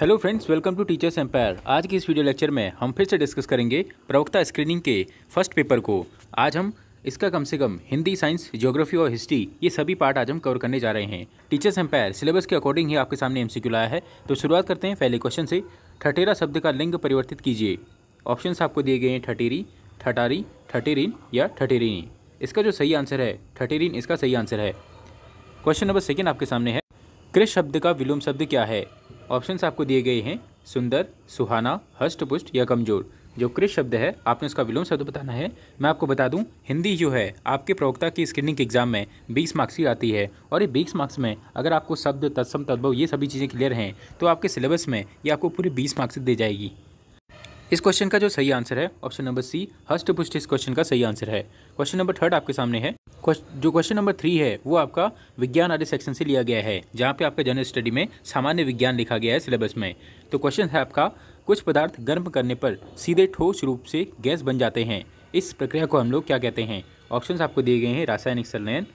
hello friends welcome to Teachers Empire आज की इस वीडियो लेक्चर में हम फिर से डिस्कस करेंगे प्रवक्ता स्क्रीनिंग के फर्स्ट पेपर को आज हम इसका कम से कम हिंदी साइंस ज्योग्राफी और हिस्ट्री ये सभी पार्ट आज हम कवर करने जा रहे हैं टीचर्स एम्पायर सिलेबस के अकॉर्डिंग ही आपके सामने एम लाया है तो शुरुआत करते हैं पहले क्वेश्चन से ठटेरा शब्द का लिंग परिवर्तित कीजिए ऑप्शन आपको दिए गए हैं ठटेरी ठटारी ठटेरिन या ठटेरिनी इसका जो सही आंसर है ठटेरिन इसका सही आंसर है क्वेश्चन नंबर सेकेंड आपके सामने है कृष शब्द का विलोम शब्द क्या है ऑप्शंस आपको दिए गए हैं सुंदर सुहाना हष्टपुष्ट या कमजोर जो कृष शब्द है आपने उसका विलोम शब्द बताना है मैं आपको बता दूं हिंदी जो है आपके प्रवक्ता की स्क्रीनिंग के एग्जाम में बीस मार्क्स की आती है और ये बीस मार्क्स में अगर आपको शब्द तत्सम तद्भव ये सभी चीज़ें क्लियर हैं तो आपके सिलेबस में ये आपको पूरी बीस मार्क्स दे जाएगी इस क्वेश्चन का जो सही आंसर है ऑप्शन नंबर सी हष्ट पुष्ट इस क्वेश्चन का सही आंसर है क्वेश्चन नंबर थर्ड आपके सामने है जो क्वेश्चन नंबर थ्री है वो आपका विज्ञान आदि सेक्शन से लिया गया है जहाँ पे आपका जनरल स्टडी में सामान्य विज्ञान लिखा गया है सिलेबस में तो क्वेश्चन है आपका कुछ पदार्थ गर्म करने पर सीधे ठोस रूप से गैस बन जाते हैं इस प्रक्रिया को हम लोग क्या कहते हैं ऑप्शन आपको दिए गए हैं रासायनिक संलयन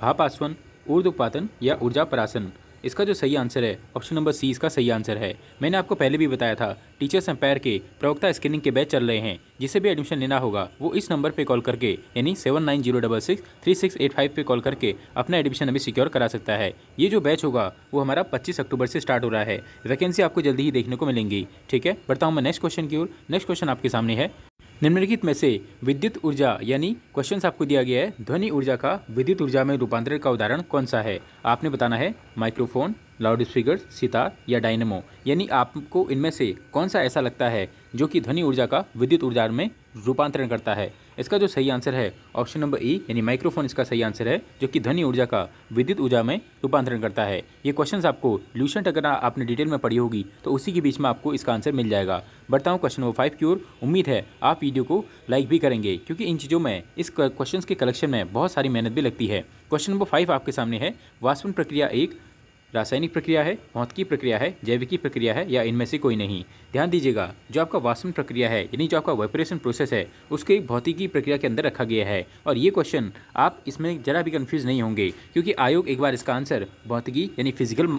भापासवन ऊर्द उत्पादन या ऊर्जा परासन इसका जो सही आंसर है ऑप्शन नंबर सी इसका सही आंसर है मैंने आपको पहले भी बताया था टीचर्स एम्पायर के प्रवक्ता स्क्रीनिंग के बैच चल रहे हैं जिसे भी एडमिशन लेना होगा वो इस नंबर पर कॉल करके यानी seven nine zero double six three six eight five पर कॉल करके अपना एडमिशन अभी सिक्योर करा सकता है ये जो बैच होगा वो हमारा पच्चीस अक्टूबर से स्टार्ट हो रहा है वैकेंसी आपको जल्दी ही देखने को मिलेंगी ठीक है बढ़ता हूँ मैं नेक्स्ट क्वेश्चन की ओर नेक्स्ट क्वेश्चन आपके सामने है निम्नलिखित में से विद्युत ऊर्जा यानी क्वेश्चन आपको दिया गया है ध्वनि ऊर्जा का विद्युत ऊर्जा में रूपांतरण का उदाहरण कौन सा है आपने बताना है माइक्रोफोन लाउड स्पीकर सितार या डायनेमो यानी आपको इनमें से कौन सा ऐसा लगता है जो कि ध्वनि ऊर्जा का विद्युत ऊर्जा में रूपांतरण करता है इसका जो सही आंसर है ऑप्शन नंबर ई यानी माइक्रोफोन इसका सही आंसर है जो कि ध्वनि ऊर्जा का विद्युत ऊर्जा में रूपांतरण करता है ये क्वेश्चन आपको ल्यूसेंट अगर आपने डिटेल में पढ़ी होगी तो उसी के बीच में आपको इसका आंसर मिल जाएगा बढ़ता हूँ क्वेश्चन नंबर फाइव की ओर उम्मीद है आप वीडियो को लाइक भी करेंगे क्योंकि इन चीज़ों में इस क्वेश्चन के कलेक्शन में बहुत सारी मेहनत भी लगती है क्वेश्चन नंबर फाइव आपके सामने है वास्पन प्रक्रिया एक रासायनिक प्रक्रिया है भौतिकी प्रक्रिया है जैविकी प्रक्रिया है या इनमें से कोई नहीं ध्यान दीजिएगा जो आपका वासन प्रक्रिया है यानी जो आपका वेपरेशन प्रोसेस है उसके एक भौतिकी प्रक्रिया के अंदर रखा गया है और ये क्वेश्चन आप इसमें जरा भी कन्फ्यूज़ नहीं होंगे क्योंकि आयोग एक बार इसका आंसर भौतिकी यानी फिजिकल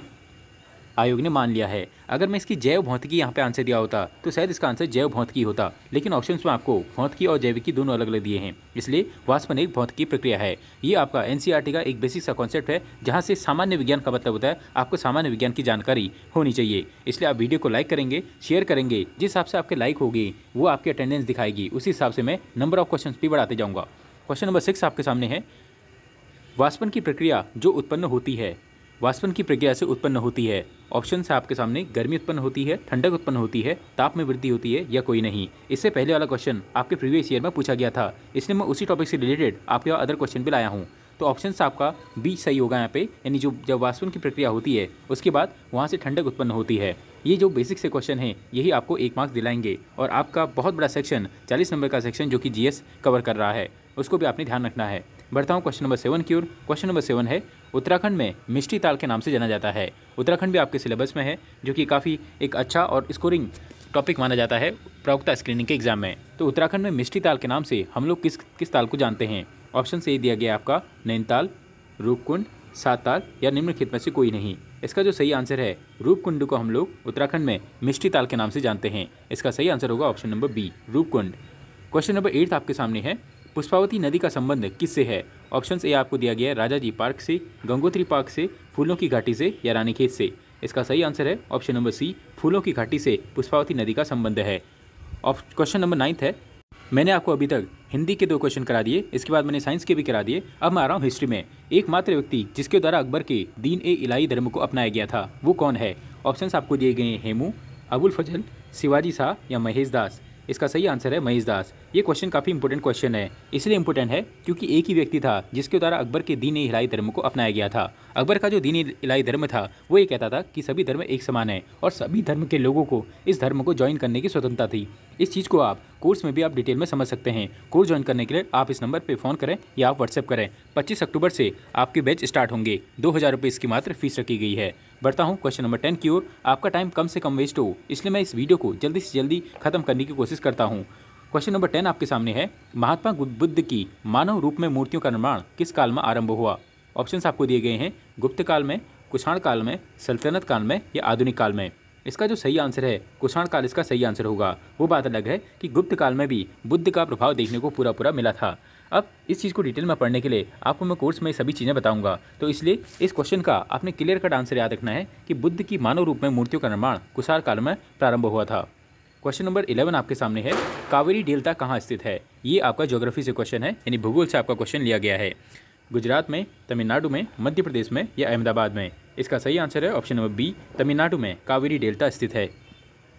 आयोग ने मान लिया है अगर मैं इसकी जैव भौतिकी यहाँ पे आंसर दिया होता तो शायद इसका आंसर जैव भौतिकी होता लेकिन ऑप्शन में आपको भौतिकी और जैविकी दोनों अलग अलग दिए हैं इसलिए वास्पन एक भौतिकी प्रक्रिया है ये आपका एन e का एक बेसिक सा कॉन्सेप्ट है जहाँ से सामान्य विज्ञान का मतलब होता है आपको सामान्य विज्ञान की जानकारी होनी चाहिए इसलिए आप वीडियो को लाइक करेंगे शेयर करेंगे जिस हिसाब से आपके लाइक होगी वो आपकी अटेंडेंस दिखाएगी उसी हिसाब से मैं नंबर ऑफ क्वेश्चन भी बढ़ाते जाऊँगा क्वेश्चन नंबर सिक्स आपके सामने है वाष्पन की प्रक्रिया जो उत्पन्न होती है वाष्पन की प्रक्रिया से उत्पन्न होती है ऑप्शन आपके सामने गर्मी उत्पन्न होती है ठंडक उत्पन्न होती है ताप में वृद्धि होती है या कोई नहीं इससे पहले वाला क्वेश्चन आपके प्रीवियस ईयर में पूछा गया था इसलिए मैं उसी टॉपिक से रिलेटेड आपके अदर क्वेश्चन भी लाया हूँ तो ऑप्शन आपका बी सही होगा यहाँ पे यानी जो जब वाष्पन की प्रक्रिया होती है उसके बाद वहाँ से ठंडक उत्पन्न होती है ये जो बेसिक से क्वेश्चन है यही आपको एक मार्क्स दिलाएंगे और आपका बहुत बड़ा सेक्शन चालीस नंबर का सेक्शन जो कि जीएस कवर कर रहा है उसको भी आपने ध्यान रखना है बढ़ता हूँ क्वेश्चन नंबर सेवन की ओर क्वेश्चन नंबर सेवन है उत्तराखंड में मिष्टी ताल के नाम से जाना जाता है उत्तराखंड भी आपके सिलेबस में है जो कि काफ़ी एक अच्छा और स्कोरिंग टॉपिक माना जाता है प्रवक्ता स्क्रीनिंग के एग्जाम में तो उत्तराखंड में मिष्टी ताल के नाम से हम लोग किस किस ताल को जानते हैं ऑप्शन से दिया गया आपका नैनताल रूपकुंड सात ताल या निम्नलिखित में से कोई नहीं इसका जो सही आंसर है रूपकुंड को हम लोग उत्तराखंड में मिष्टी ताल के नाम से जानते हैं इसका सही आंसर होगा option number B Roopkund question number eighth आपके सामने है पुष्पावती नदी का संबंध किससे है ऑप्शन ए आपको दिया गया है राजा जी पार्क से गंगोत्री पार्क से फूलों की घाटी से या रानीखेत से इसका सही आंसर है ऑप्शन नंबर सी फूलों की घाटी से पुष्पावती नदी का संबंध है क्वेश्चन नंबर नाइन्थ है मैंने आपको अभी तक हिंदी के दो क्वेश्चन करा दिए इसके बाद मैंने साइंस के भी करा दिए अब मैं आ रहा हूँ हिस्ट्री में एकमात्र व्यक्ति जिसके द्वारा अकबर के दीन ए इलाही धर्म को अपनाया गया था वो कौन है ऑप्शंस आपको दिए गए हैं हेमू अबुल फजल शिवाजी शाह या महेश दास इसका सही आंसर है महेश दास ये क्वेश्चन काफ़ी इंपोर्टेंट क्वेश्चन है इसलिए इंपोर्टेंट है क्योंकि एक ही व्यक्ति था जिसके द्वारा अकबर के दीन इलाई धर्म को अपनाया गया था अकबर का जो दीन इलाई धर्म था वो ये कहता था कि सभी धर्म एक समान है और सभी धर्म के लोगों को इस धर्म को ज्वाइन करने की स्वतंत्रता थी इस चीज़ को आप कोर्स में भी आप डिटेल में समझ सकते हैं कोर्स ज्वाइन करने के लिए आप इस नंबर पर फ़ोन करें या आप व्हाट्सएप करें पच्चीस अक्टूबर से आपके बैच स्टार्ट होंगे दो हज़ार इसकी मात्र फीस रखी गई है बढ़ता हूँ क्वेश्चन नंबर टेन की ओर आपका टाइम कम से कम वेस्ट हो इसलिए मैं इस वीडियो को जल्दी से जल्दी खत्म करने की कोशिश करता हूँ क्वेश्चन नंबर टेन आपके सामने है महात्मा बुद्ध की मानव रूप में मूर्तियों का निर्माण किस काल में आरंभ हुआ ऑप्शंस आपको दिए गए हैं गुप्त काल में कुषाण काल में सल्तनत काल में या आधुनिक काल में इसका जो सही आंसर है कुषाण काल इसका सही आंसर होगा वो बात अलग है कि गुप्त काल में भी बुद्ध का प्रभाव देखने को पूरा पूरा मिला था अब इस चीज़ को डिटेल में पढ़ने के लिए आपको मैं कोर्स में सभी चीज़ें बताऊंगा तो इसलिए इस क्वेश्चन का आपने क्लियर कट आंसर याद रखना है कि बुद्ध की मानव रूप में मूर्तियों का निर्माण कुषाण काल में प्रारंभ हुआ था क्वेश्चन नंबर इलेवन आपके सामने है कावेरी डेल्टा कहाँ स्थित है ये आपका ज्योग्राफी से क्वेश्चन है यानी भूगोल से आपका क्वेश्चन लिया गया है गुजरात में तमिलनाडु में मध्य प्रदेश में या अहमदाबाद में इसका सही आंसर है ऑप्शन नंबर बी तमिलनाडु में कावेरी डेल्टा स्थित है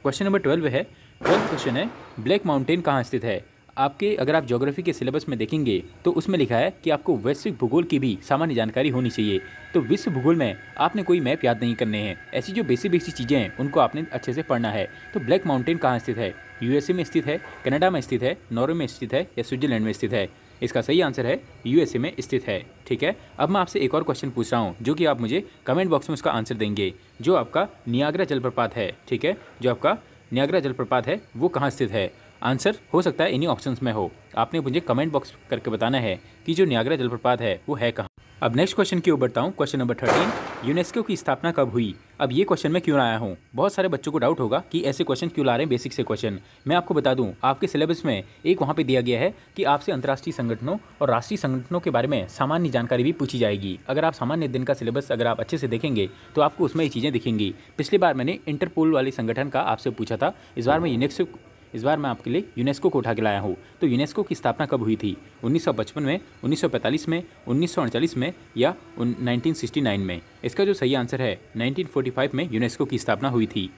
क्वेश्चन नंबर ट्वेल्व है ट्वेल्थ क्वेश्चन है ब्लैक माउंटेन कहाँ स्थित है आपके अगर आप ज्योग्राफी के सिलेबस में देखेंगे तो उसमें लिखा है कि आपको वैश्विक भूगोल की भी सामान्य जानकारी होनी चाहिए तो विश्व भूगोल में आपने कोई मैप याद नहीं करने हैं ऐसी जो बेसिक बेसिक चीज़ें हैं उनको आपने अच्छे से पढ़ना है तो ब्लैक माउंटेन कहाँ स्थित है यूएसए में स्थित है कनाडा में स्थित है नॉर्वे में स्थित है या स्विट्जरलैंड में स्थित है इसका सही आंसर है यूएसए में स्थित है ठीक है अब मैं आपसे एक और क्वेश्चन पूछ रहा हूँ जो कि आप मुझे कमेंट बॉक्स में उसका आंसर देंगे जो आपका नियाग्रा जलप्रपात है ठीक है जो आपका नियाग्रा जलप्रपात है वो कहाँ स्थित है आंसर हो सकता है इन्हीं ऑप्शंस में हो आपने मुझे कमेंट बॉक्स करके बताना है कि जो नियाग्रा जलप्रपात है वो है कहाँ अब नेक्स्ट क्वेश्चन की ओर बढ़ता हूँ क्वेश्चन नंबर थर्टीन यूनेस्को की स्थापना कब हुई अब ये क्वेश्चन मैं क्यों आया हूँ बहुत सारे बच्चों को डाउट होगा कि ऐसे क्वेश्चन क्यों ला रहे हैं बेसिक से क्वेश्चन मैं आपको बता दूँ आपके सिलेबस में एक वहाँ पे दिया गया है कि आपसे अंतर्राष्ट्रीय संगठनों और राष्ट्रीय संगठनों के बारे में सामान्य जानकारी भी पूछी जाएगी अगर आप सामान्य दिन का सिलेबस अगर आप अच्छे से देखेंगे तो आपको उसमें ये चीज़ें दिखेंगी पिछली बार मैंने इंटरपोल वाले संगठन का आपसे पूछा था इस बार मैं यूनेस्को इस बार मैं आपके लिए यूनेस्को को उठा के लाया हूँ तो यूनेस्को की स्थापना कब हुई थी 1955 में 1945 में उन्नीस में या 1969 में इसका जो सही आंसर है 1945 में यूनेस्को की स्थापना हुई थी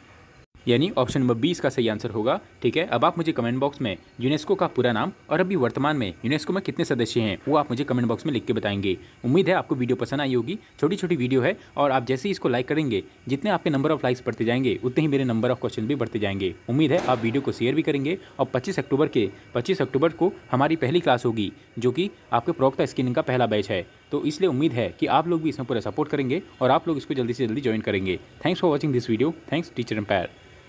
यानी ऑप्शन नंबर बी इसका सही आंसर होगा ठीक है अब आप मुझे कमेंट बॉक्स में यूनेस्को का पूरा नाम और अभी वर्तमान में यूनेस्को में कितने सदस्य हैं वो आप मुझे कमेंट बॉक्स में लिख के बताएंगे उम्मीद है आपको वीडियो पसंद आई होगी छोटी छोटी वीडियो है और आप जैसे ही इसको लाइक करेंगे जितने आपके नंबर ऑफ लाइक्स बढ़ते जाएंगे उतने ही मेरे नंबर ऑफ क्वेश्चन भी बढ़ते जाएंगे उम्मीद है आप वीडियो को शेयर भी करेंगे और पच्चीस अक्टूबर के पच्चीस अक्टूबर को हमारी पहली क्लास होगी जो कि आपके प्रवक्ता स्किनिंग का पहला बैच है तो इसलिए उम्मीद है कि आप लोग भी इसमें पूरा सपोर्ट करेंगे और आप लोग इसको जल्दी से जल्दी ज्वाइन करेंगे thanks for watching this video thanks Teacher empire